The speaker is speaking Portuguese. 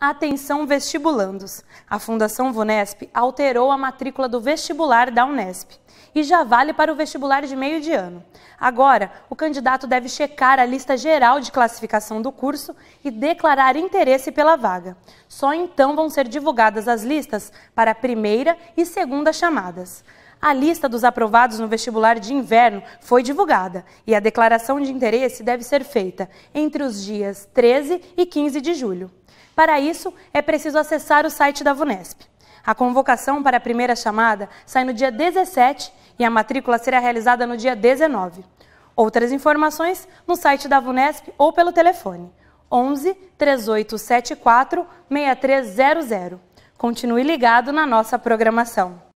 Atenção vestibulandos! A Fundação Vunesp alterou a matrícula do vestibular da Unesp e já vale para o vestibular de meio de ano. Agora, o candidato deve checar a lista geral de classificação do curso e declarar interesse pela vaga. Só então vão ser divulgadas as listas para a primeira e segunda chamadas a lista dos aprovados no vestibular de inverno foi divulgada e a declaração de interesse deve ser feita entre os dias 13 e 15 de julho. Para isso, é preciso acessar o site da VUNESP. A convocação para a primeira chamada sai no dia 17 e a matrícula será realizada no dia 19. Outras informações no site da VUNESP ou pelo telefone 11 3874 6300. Continue ligado na nossa programação.